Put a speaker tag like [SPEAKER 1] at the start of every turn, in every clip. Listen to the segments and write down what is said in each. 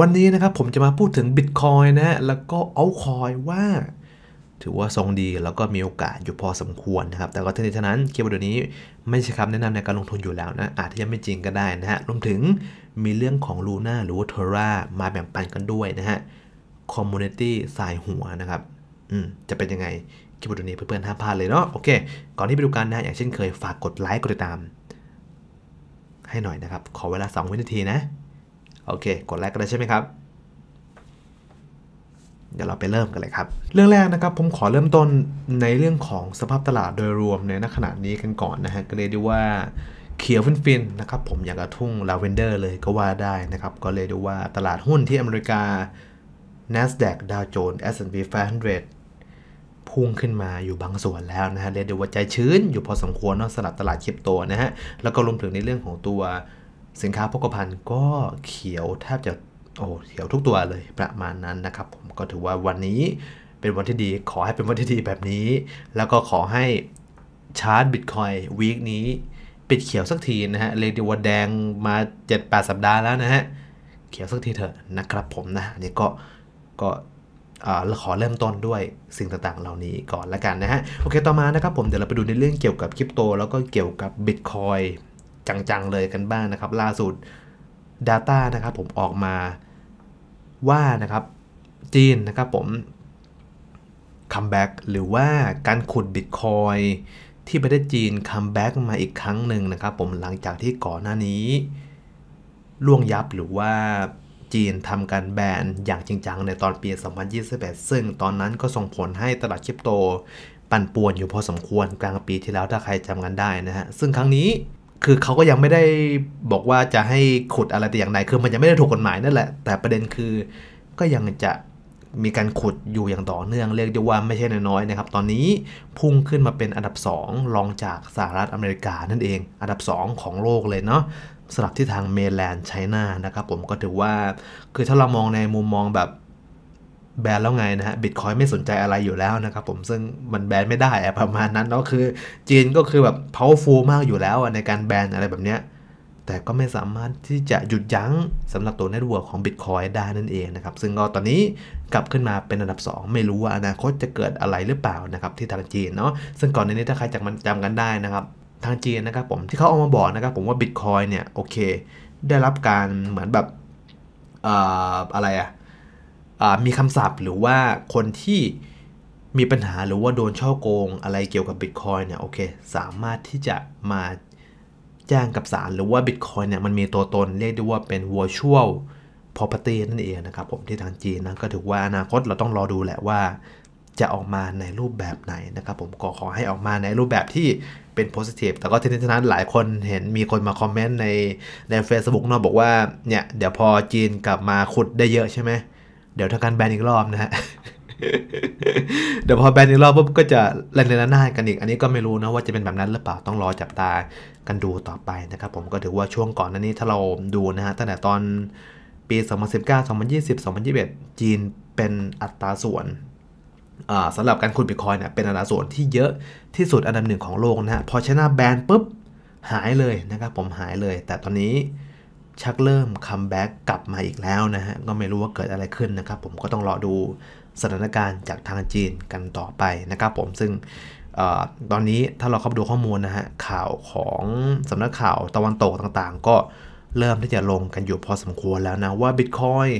[SPEAKER 1] วันนี้นะครับ ผมจะมาพูดถึง Bitcoin นะฮะแล้วก็เอาคอยว่า ถือว่าทรงดีแล้วก็มีโอกาสอยู่พอสมควรนะครับ แต่ก็ทั้งนี้ทั้งนั้นเคียบเวิร์ดนี้ไม่ใช่คำแนะนำในการลงทุนอยู่แล้วนะ อาจจะยังไม่จริงก็ได้นะฮะรวมถึงมีเรื่องของ Luna หรือว่า Terra มาแบ่งปันกันด้วยนะฮะ Community สายหัวนะครับ อืม จะเป็นยังไงคลิปวิดีโอนี้เพื่อนๆห้ามพลาดเลยเนาะโอเคก่อนที่ไปดูกันนะอย่างเช่นเคยฝากกดไลค์กดติดตาม ให้หน่อยนะครับ ขอเวลา2วินาทีนะโอเค กดแรกกันด้ใช่ไหมครับ เดี๋ยวเราไปเริ่มกันเลยครับ เรื่องแรกนะครับผมขอเริ่มต้นในเรื่องของสภาพตลาดโดยรวมในณขณะนี้กันก่อนนะฮะก็เลยได้ว่า เขียวฟินๆนะครับ ผมอย่างกระทุ่งลาเวนเดอร์เลยก็ว่าได้นะครับ ก็เลยดูว่าตลาดหุ้นที่อเมริกา NASDAQ ดาวโจนส์ S&P 500พุ่งขึ้นมาอยู่บางส่วนแล้วนะฮะเรียกได้ว่าใจชื้น อยู่พอสมควรนอกสลับตลาดคริปโตนะฮะแล้วก็รวมถึงในเรื่องของตัวสินค้าโภคภัณฑ์ก็เขียวแทบจะโอ้เขียวทุกตัวเลยประมาณนั้นนะครับ ผมก็ถือว่าวันนี้เป็นวันที่ดีขอให้เป็นวันที่ดีแบบนี้ แล้วก็ขอให้ชาร์จบิตคอยวีคนี้ ปิดเขียวสักทีนะฮะเรียกว่าแดงมา 7-8 สัปดาห์แล้วนะฮะ เขียวสักทีเถอะนะครับผมนะอันนี้ก็ก็เราขอเริ่มต้นด้วยสิ่งต่างๆเหล่านี้ก่อนละกันนะฮะโอเคต่อมานะครับผมเดี๋ยวเราไปดูในเรื่องเกี่ยวกับคริปโตแล้วก็เกี่ยวกับบิตคอยจัง ๆ เลยกันบ้างนะครับ ล่าสุด Data นะครับผมออกมาว่านะครับจีนนะครับผมคัมแบ็กหรือว่าการขุดบิตคอยที่ประเทศจีนคัมแบ็กมาอีกครั้งหนึ่งนะครับผมหลังจากที่ก่อนหน้านี้ล่วงยับหรือว่าจีนทำการแบนอย่างจริงจังในตอนปี 2021ซึ่งตอนนั้นก็ส่งผลให้ตลาดคริปโต ปั่นป่วนอยู่พอสมควรกลางปีที่แล้วถ้าใครจำกันได้นะฮะซึ่งครั้งนี้คือเขาก็ยังไม่ได้บอกว่าจะให้ขุดอะไรแต่อย่างใดคือมันจะไม่ได้ถูกกฎหมายนั่นแหละ แต่ประเด็นคือก็ยังจะมีการขุดอยู่อย่างต่อเนื่อง เรียกได้ว่าไม่ใช่น้อยๆนะครับ ตอนนี้พุ่งขึ้นมาเป็นอันดับ2รองจากสหรัฐอเมริกานั่นเอง อันดับ 2 ของโลกเลยเนาะสำหรับที่ทางเมลแลนด์ไชน่านะครับผมก็ถือว่า คือถ้าเรามองในมุมมองแบบแบนแล้วไงนะฮะบิตคอยไม่สนใจอะไรอยู่แล้วนะครับผมซึ่งมันแบนไม่ได้ประมาณนั้นเนาะคือจีนก็คือแบบ powerful มากอยู่แล้ว ในการแบนอะไรแบบเนี้ยแต่ก็ไม่สามารถที่จะหยุดยั้งสำหรับตัวเน็ตเวิร์กของบิตคอยได้นั่นเองนะครับซึ่งก็ตอนนี้กลับขึ้นมาเป็นอันดับ 2 ไม่รู้ว่าอนาคตจะเกิดอะไรหรือเปล่านะครับ ที่ทางจีนเนาะซึ่งก่อนในนี้ถ้าใครจำกมันจำกันได้นะครับทางจีนนะครับผมที่เขาเอามาบอกนะครับผมว่าบิตคอยเนี่ยโอเคได้รับการเหมือนแบบออะไรอะมีคำศัพท์หรือว่าคนที่มีปัญหาหรือว่าโดนช่อโกงอะไรเกี่ยวกับบิตคอยเนี่ยโอเคสามารถที่จะมาแจ้งกับศาลหรือว่าบิตคอยเนี่ยมันมีตัวตนเรียกได้ว่าเป็น virtual property นั่นเองนะครับผมที่ทางจีนนะก็ถือว่าอนาคตเราต้องรอดูแหละว่าจะออกมาในรูปแบบไหนนะครับผมก็ขอให้ออกมาในรูปแบบที่เป็น positive แต่ก็ทีนี้นั้นหลายคนเห็นมีคนมาคอมเมนต์ในใน Facebook เนาะบอกว่าเนี่ยเดี๋ยวพอจีนกลับมาขุดได้เยอะใช่ไหมเดี๋ยวทางการแบนอีกรอบนะฮะ เดี๋ยวพอแบนอีกรอบปุ๊บก็จะเล่นเล่นหน้ากันอีก อันนี้ก็ไม่รู้นะว่าจะเป็นแบบนั้นหรือเปล่าต้องรอจับตากันดูต่อไปนะครับผมก็ถือว่าช่วงก่อนนั้นนี้ถ้าเราดูนะฮะตั้งแต่ตอนปี 2019 2020 2021 จีนเป็นอัตราส่วนสำหรับการคุณบิตคอยเนี่ยเป็นอัตราส่วนที่เยอะที่สุดอันดับหนึ่งของโลกนะฮะพอชนะแบนปุ๊บหายเลยนะครับผมหายเลย แต่ตอนนี้ชักเริ่มคัมแบ็กกลับมาอีกแล้วนะฮะ ก็ไม่รู้ว่าเกิดอะไรขึ้นนะครับผมก็ต้องรอดูสถานการณ์จากทางจีนกันต่อไปนะครับผม ซึ่งตอนนี้ถ้าเราเข้าไปดูข้อมูลนะฮะ ข่าวของสำนักข่าวตะวันตกต่างๆก็เริ่มที่จะลงกันอยู่พอสมควรแล้วนะ ว่า Bitcoin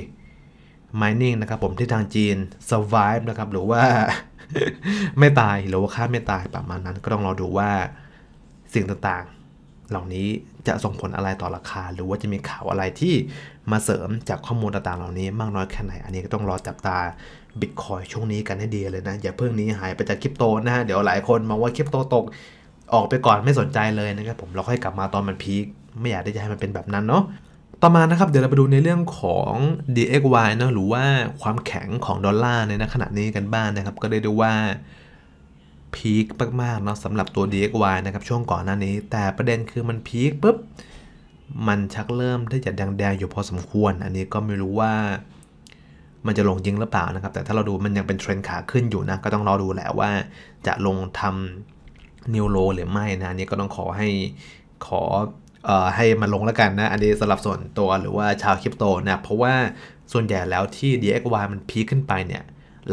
[SPEAKER 1] Mining นะครับผมที่ทางจีน survive นะครับหรือว่าไม่ตายหรือว่าค่าไม่ตายประมาณนั้น ก็ต้องรอดูว่าสิ่งต่างเหล่านี้จะส่งผลอะไรต่อราคา หรือว่าจะมีข่าวอะไรที่มาเสริมจากข้อมูลต่างๆ เหล่านี้ มากน้อยแค่ไหน อันนี้ก็ต้องรอจับตาบิตคอยช่วงนี้กันให้ดีเลยนะ อย่าเพิ่งนี้หายไปจากคริปโต นะฮะ เดี๋ยวหลายคน มองว่าคริปโตตก ออกไปก่อนไม่สนใจเลยนะครับ ผมเราค่อยกลับมาตอนมันพีคไม่อยากได้จะให้มันเป็นแบบนั้นเนาะต่อมานะครับ เดี๋ยวเราไปดูในเรื่องของ DXY เนาะหรือว่าความแข็งของดอลลาร์ในขณะนี้กันบ้างนนะครับ ก็ได้ดูว่าพีคมากๆเนาะสำหรับตัว DXY นะครับช่วงก่อนหน้านี้ แต่ประเด็นคือมันพีคปุ๊บมันชักเริ่มที่จะแดงๆอยู่พอสมควร อันนี้ก็ไม่รู้ว่ามันจะลงยิงหรือเปล่านะครับแต่ถ้าเราดูมันยังเป็นเทรนขาขึ้นอยู่นะ ก็ต้องรอดูแหละว่าจะลงทำนิวโลหรือไม่นะอันนี้ก็ต้องขอให้ขอออให้มันลงแล้วกันนะอันนี้สำหรับส่วนตัวหรือว่าชาวคริปโตนะเพราะว่าส่วนใหญ่แล้วที่ DXY มันพีคขึ้นไปเนี่ย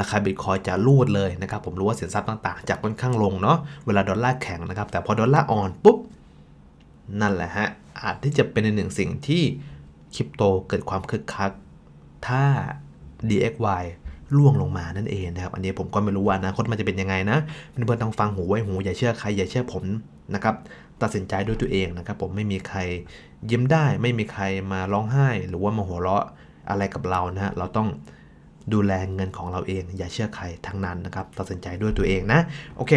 [SPEAKER 1] ราคาบิตคอยจะรูดเลยนะครับ ผมรู้ว่าสินทรัพย์ต่างๆจะค่อนข้างลงเนาะเวลาดอลลาร์แข็งนะครับ แต่พอดอลลาร์อ่อนปุ๊บ นั่นแหละฮะ อาจที่จะเป็นในหนึ่งสิ่งที่คริปโตเกิดความคึกคักถ้า DXY ล่วงลงมานั่นเองนะครับ อันนี้ผมก็ไม่รู้ว่านะคตมันจะเป็นยังไงนะเพื่อนๆต้องฟังหูไว้หู อย่าเชื่อใครอย่าเชื่อผมนะครับตัดสินใจด้วยตัวเองนะครับผมไม่มีใครยิ้มได้ ไม่มีใครมาร้องไห้ หรือว่ามาหัวเราะอะไรกับเรานะฮะเราต้องดูแลเงินของเราเอง อย่าเชื่อใครทั้งนั้นนะครับ ตัดสินใจด้วยตัวเองนะ โอเค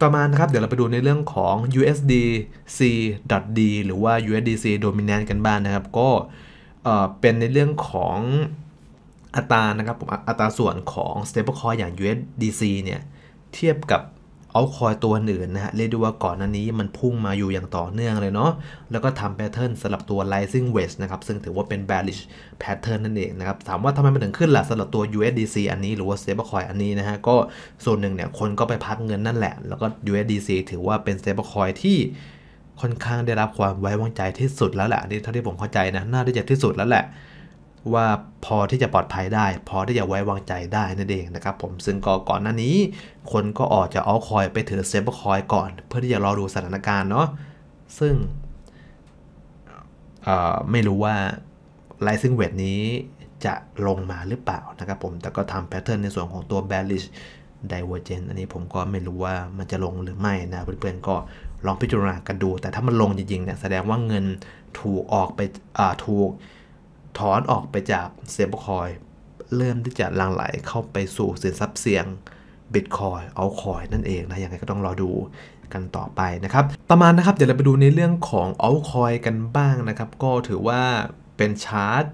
[SPEAKER 1] ต่อมานะครับ เดี๋ยวเราไปดูในเรื่องของ USDC.D หรือว่า USDC Dominant กันบ้างนนะครับ ก็เป็นในเรื่องของอัตรานะครับผมอัตราส่วนของ stablecoin อย่าง USDC เนี่ย เทียบกับเอาคอยตัวอื่นนะฮะ เรียกได้ว่าก่อนหน้านี้มันพุ่งมาอยู่อย่างต่อเนื่องเลยเนาะ แล้วก็ทำแพทเทิร์นสลับตัว rising wedge นะครับ ซึ่งถือว่าเป็น bearish pattern นั่นเองนะครับ ถามว่าทำไมมันถึงขึ้นล่ะสำหรับตัว USDC อันนี้หรือว่า stablecoin อันนี้นะฮะ ก็ส่วนหนึ่งเนี่ยคนก็ไปพักเงินนั่นแหละ แล้วก็ USDC ถือว่าเป็น stablecoin ที่ค่อนข้างได้รับความไว้วางใจที่สุดแล้วแหละ อันนี้เท่าที่ผมเข้าใจนะ น่าได้ใจที่สุดแล้วแหละว่าพอที่จะปลอดภัยได้ พอที่จะไว้วางใจได้นั่นเองนะครับผม ซึ่งก็ก่อนหน้านี้ คนก็ออกจะเอาคอยไปถือเซฟคอยก่อน เพื่อที่จะรอดูสถานการณ์เนาะซึ่งไม่รู้ว่าไลซิ่งเวทนี้จะลงมาหรือเปล่านะครับผม แต่ก็ทำแพทเทิร์นในส่วนของตัว bearish divergent อันนี้ผมก็ไม่รู้ว่ามันจะลงหรือไม่นะเพื่อนๆก็ลองพิจารณากันดู แต่ถ้ามันลงจริงๆเนี่ยแสดงว่าเงินถูกออกไปถูกถอนออกไปจากเซบคอยเริ่มที่จะลังไหลเข้าไปสู่สินทรัพย์เสี่ยงบิตคอยเอาคอยนั่นเองนะ ยังไงก็ต้องรอดูกันต่อไปนะครับประมาณนะครับ เดี๋ยวเราไปดูในเรื่องของเอาคอยกันบ้างนะครับ ก็ถือว่าเป็นชาร์ต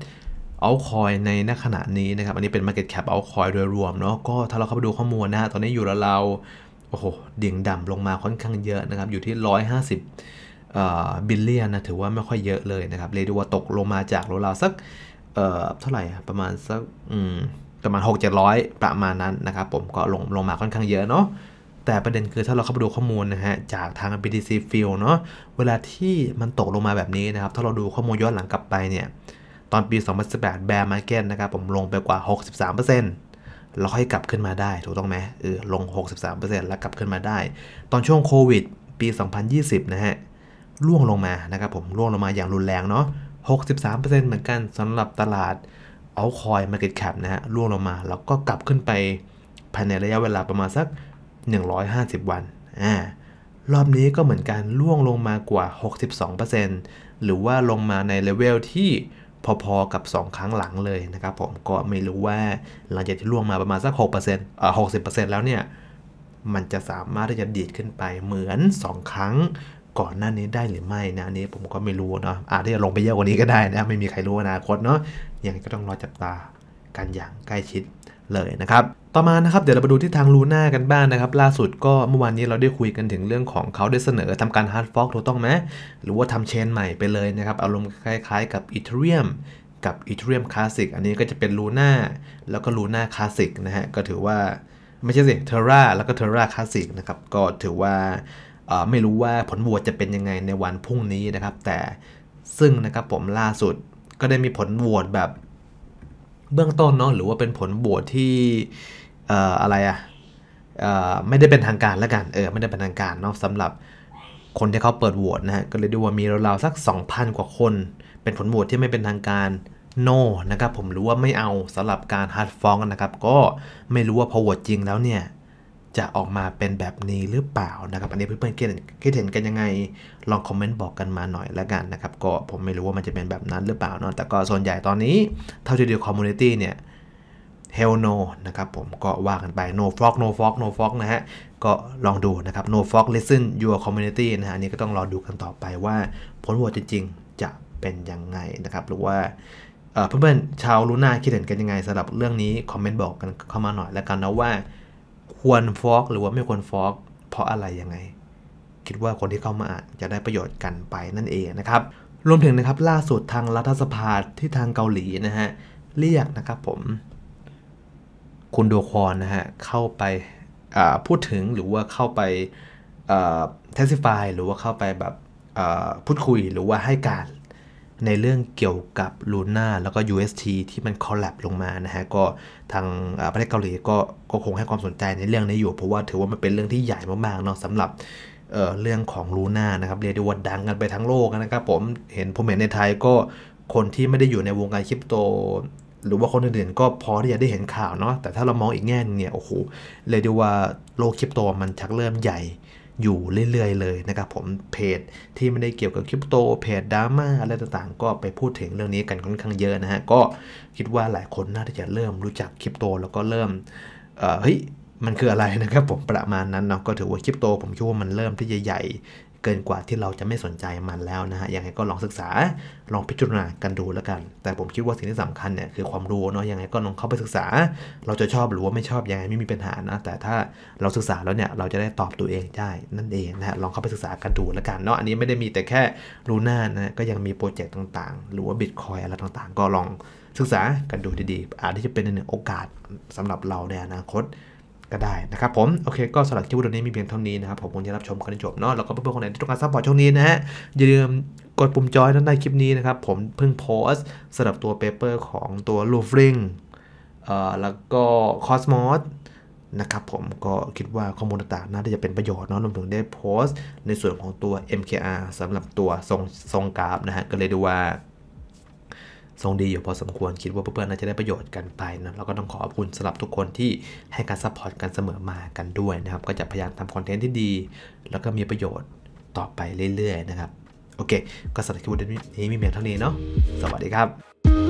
[SPEAKER 1] เอาคอยในณขณะนี้นะครับ อันนี้เป็น Market Cap เอาคอยโดยรวมเนาะก็ถ้าเราเข้าไปดูข้อมูลนะตอนนี้อยู่เราโอ้โหดิ่งดำลงมาค่อนข้างเยอะนะครับ อยู่ที่ 150บิลเลียนนะถือว่าไม่ค่อยเยอะเลยนะครับเรียกได้ว่าตกลงมาจากราวๆสักเท่าไหร่ประมาณสักประมาณ 6 700 ประมาณนั้นนะครับ ผมก็ลงลงมาค่อนข้างเยอะเนาะแต่ประเด็นคือถ้าเราเข้าไปดูข้อมูลนะฮะจากทาง BTC Field เนาะเวลาที่มันตกลงมาแบบนี้นะครับ ถ้าเราดูข้อมูลย้อนหลังกลับไปเนี่ยตอนปี 2018 Bear Market นะครับ ผมลงไปกว่า 63%แล้วค่อยกลับขึ้นมาได้ ถูกต้องไหมเออลง 63%แล้วกลับขึ้นมาได้ ตอนช่วงโควิด ปี 2020นะฮะร่วงลงมานะครับผมร่วงลงมาอย่างรุนแรงเนาะ 63%เหมือนกันสำหรับตลาดเอาคอยมาเก็ตแคปนะฮะร่วงลงมา แล้วก็กลับขึ้นไป ภายในระยะเวลาประมาณสัก 150 วัน อ่ารอบนี้ก็เหมือนกันร่วงลงมากว่า 62%หรือว่าลงมาในเลเวลที่พอๆกับ 2 ครั้งหลังเลยนะครับผมก็ไม่รู้ว่าหลังจากที่ล่วงมาประมาณสัก6%เอ่อ60%แล้วเนี่ย มันจะสามารถที่จะดีดขึ้นไปเหมือน 2 ครั้งก่อนหน้านี้ได้หรือไม่นะอันนี้ผมก็ไม่รู้เนาะอาจจะลงไปเยอะกว่านี้ก็ได้นะไม่มีใครรู้อนาคตเนาะยังก็ต้องรอจับตากันอย่างใกล้ชิดเลยนะครับ ต่อมานะครับเดี๋ยวเราไปดูที่ทางลูน่ากันบ้างนะครับ ล่าสุดก็เมื่อวานนี้เราได้คุยกันถึงเรื่องของเขาได้เสนอทำการฮาร์ดฟอกถูกต้องไหม หรือว่าทำเชน ใหม่ไปเลยนะครับอารมณ์คล้ายๆ กับอีเทเรียมกับอีเทเรียมคลาสสิกอันนี้ก็จะเป็นลูน่าแล้วก็ลูน่าคลาสสิกนะฮะก็ถือว่าไม่ใช่สิเทราแล้วก็เทราคลาสสิกนะครับก็ถือว่าไม่รู้ว่าผลโหวตจะเป็นยังไงในวันพรุ่งนี้นะครับ แต่ซึ่งนะครับผมล่าสุดก็ได้มีผลโหวตแบบ เบื้องต้นเนาะหรือว่าเป็นผลโหวตที่อะไรอะไม่ได้เป็นทางการแล้วกันเออไม่ได้เป็นทางการเนาะสำหรับคนที่เขาเปิดโหวตนะฮะก็เลยดูว่ามีราวๆสัก 2,000กว่าคน เป็นผลโหวตที่ไม่เป็นทางการโ no, นะครับผมรู้ว่าไม่เอาสำหรับการฮัดฟ้องนะครับก็ไม่รู้ว่าพอโหวตจริงแล้วเนี่ยจะออกมาเป็นแบบนี้หรือเปล่านะครับอันนี้เพื่อนๆคิดคิดเห็นกันยังไงลองคอมเมนต์บอกกันมาหน่อยละกันนะครับก็ผมไม่รู้ว่ามันจะเป็นแบบนั้นหรือเปล่านะแต่ก็ส่วนใหญ่ตอนนี้ เท่าที่ดูคอมมูนิตี้เนี่ยเฮลโนนะครับผมก็ว่ากันไป no fog no fog no fog นะฮะ ก็ลองดูนะครับ no fog listen your community นะฮะ อันนี้ก็ต้องรอดูกันต่อไปว่าผลโหวตจริงๆจะเป็นยังไงนะครับหรือว่าเพื่อนๆชาวลูน่าคิดเห็นกันยังไงสำหรับเรื่องนี้คอมเมนต์บอกกันเข้ามาหน่อยแล้วกันนะว่าควรฟอกหรือว่าไม่ควรฟอกเพราะอะไรยังไง คิดว่าคนที่เข้ามาอ่านจะได้ประโยชน์กันไปนั่นเองนะครับ รวมถึงนะครับล่าสุดทางรัฐสภาที่ทางเกาหลีนะฮะเรียกนะครับผมคุณโดคอนนะฮะเข้าไปาพูดถึงหรือว่าเข้าไปเทสติฟายหรือว่าเข้าไปแบบพูดคุยหรือว่าให้การในเรื่องเกี่ยวกับ Luna แล้วก็ UST ที่มันคอลแลบลงมานะฮะก็ทางประเทศเกาหลีก็คงให้ความสนใจในเรื่องนี้อยู่เพราะว่าถือว่ามันเป็นเรื่องที่ใหญ่มากๆเนาะสำหรับเเรื่องของลูน่านะครับเรียกได้ว่าดังกันไปทั้งโลกนะครับผมเห็นผมเห็นในไทยก็คนที่ไม่ได้อยู่ในวงการคริปโต หรือว่าคนอื่นๆ ก็พอที่จะได้เห็นข่าวเนาะแต่ถ้าเรามองอีกแง่นเนี่ยโอ้โหเรียกได้ว่าโลกคริปโตมันชักเริ่มใหญ่อยู่เรื่อย ๆเลย นะครับผม เพจที่ไม่ได้เกี่ยวกับคริปโตเพจดราม่าอะไรต่างๆก็ไปพูดถึงเรื่องนี้กันค่อนข้างเยอะ นะฮะ ก็คิดว่าหลายคนน่าจะเริ่มรู้จักคริปโต แล้วก็เริ่มเฮ้ย มันคืออะไรนะครับ ผมประมาณนั้นเนาะก็ถือว่าคริปโตผมคิดว่ามันเริ่มที่ใหญ่เกินกว่าที่เราจะไม่สนใจมันแล้วนะฮะ ยังไงก็ลองศึกษา ลองพิจารณากันดูแล้วกัน แต่ผมคิดว่าสิ่งที่สำคัญเนี่ยคือความรู้เนาะ ยังไงก็ลองเข้าไปศึกษา เราจะชอบหรือว่าไม่ชอบยังไงไม่มีปัญหานะ แต่ถ้าเราศึกษาแล้วเนี่ยเราจะได้ตอบตัวเองได้นั่นเองนะฮะ ลองเข้าไปศึกษากันดูแล้วกันเนาะ อันนี้ไม่ได้มีแต่แค่รูน่านะก็ยังมีโปรเจกต์ต่างๆ หรือว่าบิตคอยอะไรต่างๆ ก็ลองศึกษากันดูดีๆ อาจจะเป็นหนึ่งโอกาสสำหรับเราในอนาคตก็ได้นะครับผม โอเค ก็สำหรับคลิปวิดีโอนี้มีเพียงเท่านี้นะครับ ผมคงจะรับชมกันจบเนาะแล้วก็เพื่อนๆคนไหนที่ต้องการซัพพอร์ตช่องนี้นะฮะอย่าลืมกดปุ่มจอยด้านใต้คลิปนี้นะครับ ผมเพิ่งโพสต์สำหรับตัวเปเปอร์ของตัวลูฟริงเอ่อ แล้วก็คอสมอสนะครับผมก็คิดว่าข้อมูลต่างๆน่าจะเป็นประโยชน์เนาะรวมถึงได้โพสต์ ในส่วนของตัว MKR สำหรับตัวทรงทรงกราฟนะฮะก็เลยดูว่าทรงดีอยู่พอสมควรคิดว่าเพื่อนๆน่า จะได้ประโยชน์กันไปนะเราก็ต้องขอขอบคุณสำหรับทุกคนที่ให้การซัพพอร์ตกันเสมอมากันด้วยนะครับ ก็จะพยายามทำคอนเทนต์ที่ดี แล้วก็มีประโยชน์ต่อไปเรื่อยๆนะครับ โอเค ก็สำหรับคลิปนี้มีเพียงเท่านี้เนาะสวัสดีครับ